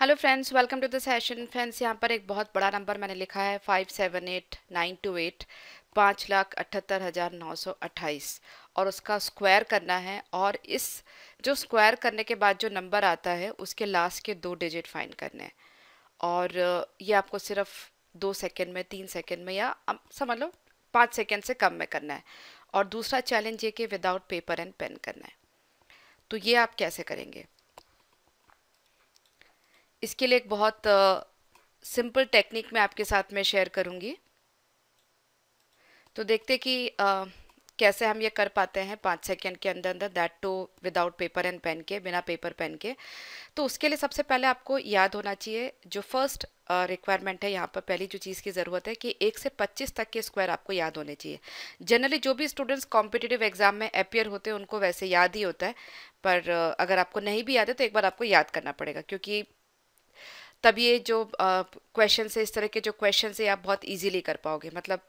hello friends welcome to the session friends यहाँ पर एक बहुत बड़ा नंबर मैंने लिखा है five seven eight nine two eight पाँच लाख अठहत्तर हज़ार नौ सौ अट्ठाईस और उसका स्क्वायर करना है और इस जो स्क्वायर करने के बाद जो नंबर आता है उसके लास्ट के दो डिजिट फाइंड करने हैं और ये आपको सिर्फ दो सेकेंड में तीन सेकेंड में या समझ लो पाँच सेकेंड से कम में करना है और दूसरा चैलेंज ये कि विदाउट पेपर एंड पेन करना है तो ये आप कैसे करेंगे इसके लिए एक बहुत सिंपल टेक्निक मैं आपके साथ में शेयर करूँगी तो देखते कि आ, कैसे हम ये कर पाते हैं पाँच सेकेंड के अंदर अंदर that too without paper and pen के बिना पेपर पेन के तो उसके लिए सबसे पहले आपको याद होना चाहिए जो फर्स्ट रिक्वायरमेंट है यहाँ पर पहली जो चीज़ की ज़रूरत है कि एक से पच्चीस तक के स्क्वायर आपको याद होने चाहिए जनरली जो भी स्टूडेंट्स कॉम्पिटिटिव एग्जाम में अपियर होते हैं उनको वैसे याद ही होता है पर अगर आपको नहीं भी याद है तो एक बार आपको याद करना पड़ेगा क्योंकि तब ये जो क्वेश्चन है इस तरह के जो क्वेश्चन है आप बहुत ईजिली कर पाओगे मतलब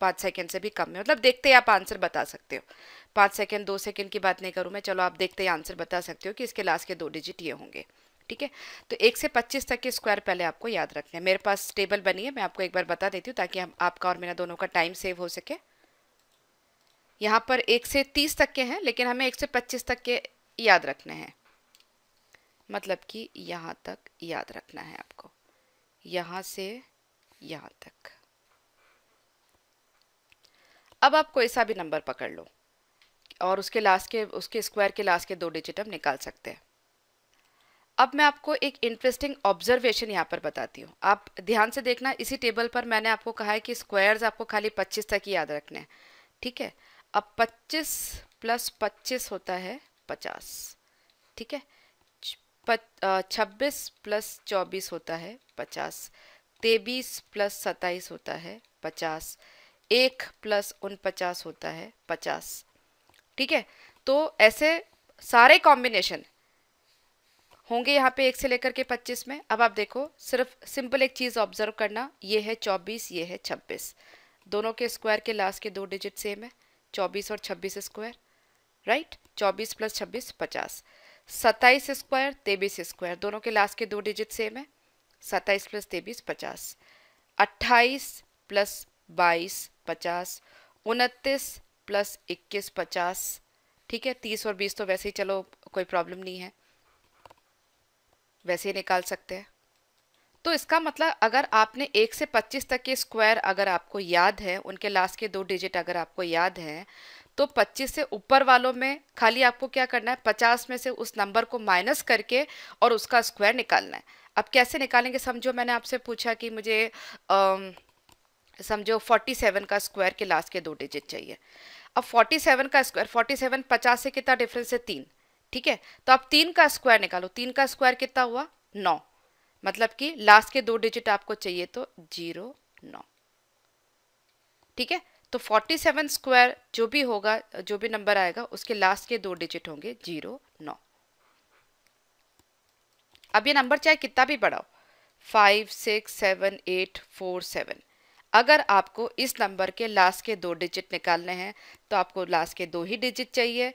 पाँच सेकेंड से भी कम में मतलब देखते ही आप आंसर बता सकते हो पाँच सेकेंड दो सेकेंड की बात नहीं करूँ मैं चलो आप देखते ही आंसर बता सकते हो कि इसके लास्ट के दो डिजिट ये होंगे ठीक है तो एक से पच्चीस तक के स्क्वायर पहले आपको याद रखना है मेरे पास टेबल बनी है मैं आपको एक बार बता देती हूँ ताकि हम आपका और मेरा दोनों का टाइम सेव हो सके यहाँ पर एक से तीस तक के हैं लेकिन हमें एक से पच्चीस तक के याद रखने हैं मतलब कि यहाँ तक याद रखना है आपको यहाँ से यहाँ तक अब आप कोई सा भी नंबर पकड़ लो और उसके लास्ट के उसके स्क्वायर के लास्ट के दो डिजिट हम निकाल सकते हैं अब मैं आपको एक इंटरेस्टिंग ऑब्जर्वेशन यहाँ पर बताती हूँ आप ध्यान से देखना इसी टेबल पर मैंने आपको कहा है कि स्क्वायर्स आपको खाली 25 तक ही याद रखने हैं ठीक है अब 25 प्लस 25 होता है 50 ठीक है छब्बीस प्लस चौबीस होता है पचास तेबीस प्लस सत्ताईस होता है पचास एक प्लस उनपचास होता है पचास ठीक है तो ऐसे सारे कॉम्बिनेशन होंगे यहाँ पे एक से लेकर के पच्चीस में अब आप देखो सिर्फ सिंपल एक चीज़ ऑब्जर्व करना ये है चौबीस ये है छब्बीस दोनों के स्क्वायर के लास्ट के दो डिजिट सेम है चौबीस और छब्बीस स्क्वायर राइट चौबीस प्लस छब्बीस पचास सत्ताईस स्क्वायर तेबीस स्क्वायर दोनों के लास्ट के दो डिजिट सेम है सत्ताईस प्लस तेबीस पचास अट्ठाईस प्लस बाईस पचास उनतीस प्लस इक्कीस पचास ठीक है तीस और बीस तो वैसे ही चलो कोई प्रॉब्लम नहीं है वैसे ही निकाल सकते हैं तो इसका मतलब अगर आपने एक से पच्चीस तक के स्क्वायर अगर आपको याद है उनके लास्ट के दो डिजिट अगर आपको याद हैं तो 25 से ऊपर वालों में खाली आपको क्या करना है 50 में से उस नंबर को माइनस करके और उसका स्क्वायर निकालना है अब कैसे निकालेंगे समझो मैंने आपसे पूछा कि मुझे समझो 47 का स्क्वायर के लास्ट के दो डिजिट चाहिए अब 47 का स्क्वायर 47 पचास से कितना डिफरेंस है तीन ठीक है तो आप तीन का स्क्वायर निकालो तीन का स्क्वायर कितना हुआ नौ मतलब कि लास्ट के दो डिजिट आपको चाहिए तो जीरो नौ ठीक है तो 47 स्क्वायर जो भी होगा जो भी नंबर आएगा उसके लास्ट के दो डिजिट होंगे जीरो नौ अब ये नंबर चाहे कितना भी बढ़ाओ हो five six seven eight four seven अगर आपको इस नंबर के लास्ट के दो डिजिट निकालने हैं तो आपको लास्ट के दो ही डिजिट चाहिए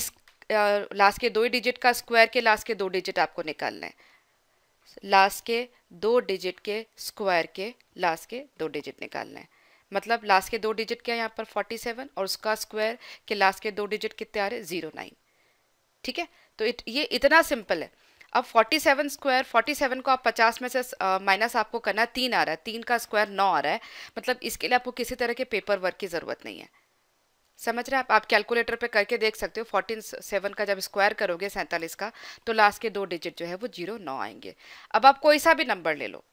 इस लास्ट के दो ही डिजिट का स्क्वायर के लास्ट के दो डिजिट आपको निकालने हैं लास्ट के दो डिजिट के स्क्वायर के लास्ट के दो डिजिट निकालने हैं मतलब लास्ट के दो डिजिट क्या है यहाँ पर 47 और उसका स्क्वायर के लास्ट के दो डिजिट कितने आ रहे हैं जीरो नाइन ठीक है तो इत, ये इतना सिंपल है अब 47 स्क्वायर 47 को आप 50 में से माइनस आपको करना तीन आ रहा है तीन का स्क्वायर नौ आ रहा है मतलब इसके लिए आपको किसी तरह के पेपर वर्क की ज़रूरत नहीं है समझ रहे हैं आप कैलकुलेटर पर करके देख सकते हो फोर्टीन सेवन का जब स्क्वायर करोगे सैंतालीस का तो लास्ट के दो डिजिट जो है वो जीरो नौ आएंगे अब आप कोई सा भी नंबर ले लो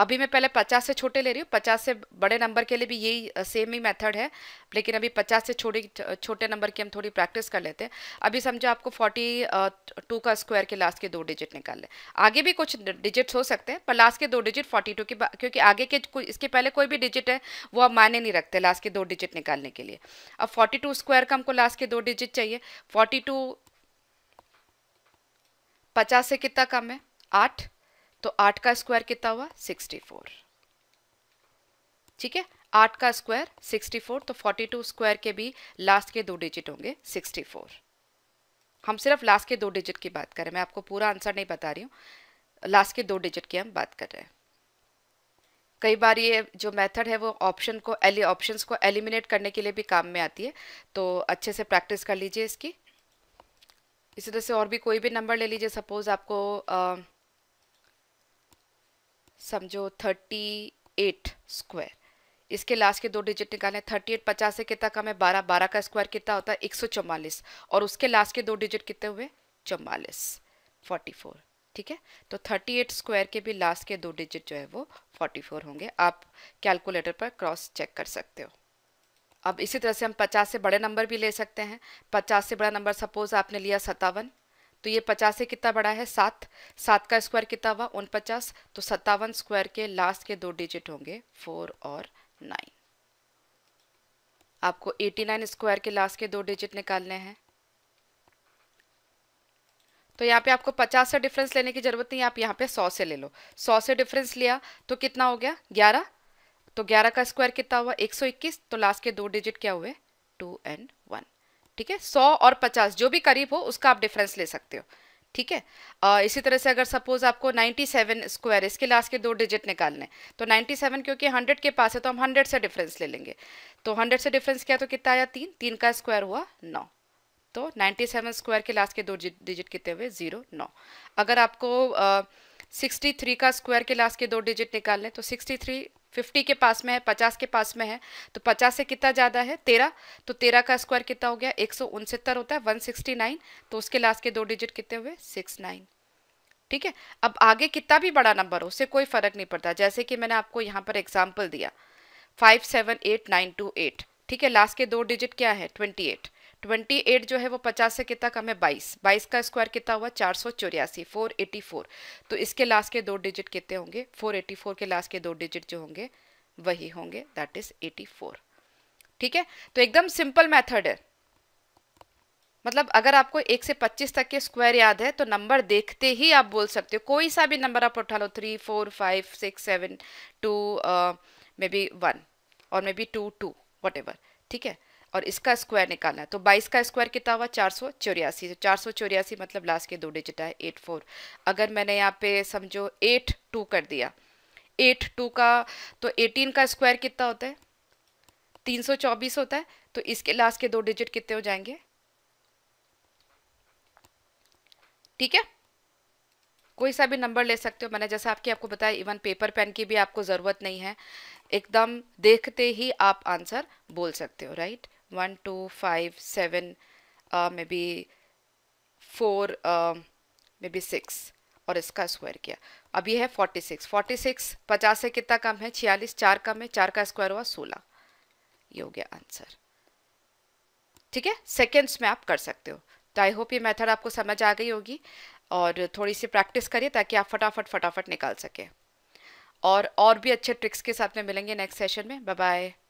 अभी मैं पहले 50 से छोटे ले रही हूँ 50 से बड़े नंबर के लिए भी यही सेम ही मेथड है लेकिन अभी 50 से छोटे छोटे नंबर की हम थोड़ी प्रैक्टिस कर लेते हैं अभी समझो आपको 42 का स्क्वायर के लास्ट के दो डिजिट निकाल लें आगे भी कुछ डिजिट्स हो सकते हैं पर लास्ट के दो डिजिट 42 के क्योंकि आगे के इसके पहले कोई भी डिजिट है वो आप मायने नहीं रखते लास्ट के दो डिजिट निकालने के लिए अब फोर्टी स्क्वायर का हमको लास्ट के दो डिजिट चाहिए फोर्टी टू से कितना कम है आठ तो आठ का स्क्वायर कितना हुआ सिक्सटी फोर ठीक है आठ का स्क्वायर सिक्सटी फोर तो फोर्टी टू स्क्वायर के भी लास्ट के दो डिजिट होंगे सिक्सटी फोर हम सिर्फ लास्ट के दो डिजिट की बात करें मैं आपको पूरा आंसर नहीं बता रही हूँ लास्ट के दो डिजिट की हम बात कर रहे हैं कई बार ये जो मेथड है वो ऑप्शन को एली ऑप्शंस को एलिमिनेट करने के लिए भी काम में आती है तो अच्छे से प्रैक्टिस कर लीजिए इसकी इसी तरह से और भी कोई भी नंबर ले लीजिए सपोज़ आपको आ, समझो थर्टी एट स्क्वायर इसके लास्ट के दो डिजिट निकालें थर्टी एट पचास से कितना कम है बारह बारह का स्क्वायर कितना होता है एक सौ चौवालीस और उसके लास्ट के दो डिजिट कितने हुए चौवालीस फोर्टी फोर ठीक है तो थर्टी एट स्क्वायर के भी लास्ट के दो डिजिट जो है वो फोर्टी फोर होंगे आप कैलकुलेटर पर क्रॉस चेक कर सकते हो अब इसी तरह से हम पचास से बड़े नंबर भी ले सकते हैं पचास से बड़ा नंबर सपोज आपने लिया सतावन तो ये पचास से कितना बड़ा है सात सात का स्क्वायर कितना हुआ उन पचास तो सत्तावन स्क्वायर के लास्ट के दो डिजिट होंगे फोर और नाइन आपको एटी नाइन स्क्वायर के लास्ट के दो डिजिट निकालने हैं तो यहाँ पे आपको पचास से डिफरेंस लेने की जरूरत नहीं आप यहाँ पे सौ से ले लो सौ से डिफरेंस लिया तो कितना हो गया ग्यारह तो ग्यारह का स्क्वायर कितना हुआ इक्कीस तो लास्ट के दो डिजिट क्या हुए टू एंड वन ठीक है सौ और पचास जो भी करीब हो उसका आप डिफरेंस ले सकते हो ठीक है इसी तरह से अगर सपोज आपको 97 सेवन स्क्वायर इसके लास्ट के दो डिजिट निकालने तो 97 क्योंकि 100 के पास है तो हम 100 से डिफरेंस ले लेंगे तो 100 से डिफरेंस क्या तो कितना आया तीन तीन का स्क्वायर हुआ नौ तो 97 स्क्वायर के लास्ट के दो डिजिट कितने हुए ज़ीरो नौ अगर आपको आ, 63 का स्क्वायर के लास्ट के दो डिजिट निकाल लें तो 63 50 के पास में है 50 के पास में है तो 50 से कितना ज़्यादा है 13 तो 13 का स्क्वायर कितना हो गया एक होता है 169 तो उसके लास्ट के दो डिजिट कितने हुए 69 ठीक है अब आगे कितना भी बड़ा नंबर हो उससे कोई फ़र्क नहीं पड़ता जैसे कि मैंने आपको यहाँ पर एग्जाम्पल दिया five seven eight nine two eight ठीक है लास्ट के दो डिजिट क्या है ट्वेंटी एट ट्वेंटी एट जो है वो पचास से कितना कम है बाईस बाईस का स्क्वायर कितना हुआ चार सौ चौरासी फोर एटी फोर तो इसके लास्ट के दो डिजिट कितने होंगे फोर एटी फोर के लास्ट के दो डिजिट जो होंगे वही होंगे दैट इज एटी फोर ठीक है तो एकदम सिंपल मैथड है मतलब अगर आपको एक से पच्चीस तक के स्क्वायर याद है तो नंबर देखते ही आप बोल सकते हो कोई सा भी नंबर आप उठा लो three four five six seven two maybe one और maybe two two what ठीक है और इसका स्क्वायर निकालना है तो बाईस का स्क्वायर कितना हुआ चार सौ चौरासी तो चार सौ चौरासी मतलब लास्ट के दो डिजिट आए एट फोर अगर मैंने यहाँ पे समझो एट टू कर दिया एट टू का तो एटीन का स्क्वायर कितना होता है तीन सौ चौबीस होता है तो इसके लास्ट के दो डिजिट कितने हो जाएंगे ठीक है कोई सा भी नंबर ले सकते हो मैंने जैसा आपकी आपको बताया इवन पेपर पेन की भी आपको ज़रूरत नहीं है एकदम देखते ही आप आंसर बोल सकते हो right one two five seven uh, maybe four maybe six और इसका स्क्वायर किया अब ये है फोर्टी सिक्स फोर्टी सिक्स पचास से कितना कम है छियालीस चार कम है चार का स्क्वायर हुआ सोलह ये हो गया आंसर ठीक है सेकेंड्स में आप कर सकते हो तो आई होप ये मेथड आपको समझ आ गई होगी और थोड़ी सी प्रैक्टिस करिए ताकि आप फटाफट फटाफट निकाल सकें और और भी अच्छे ट्रिक्स के साथ में मिलेंगे नेक्स्ट सेशन में बाय बाय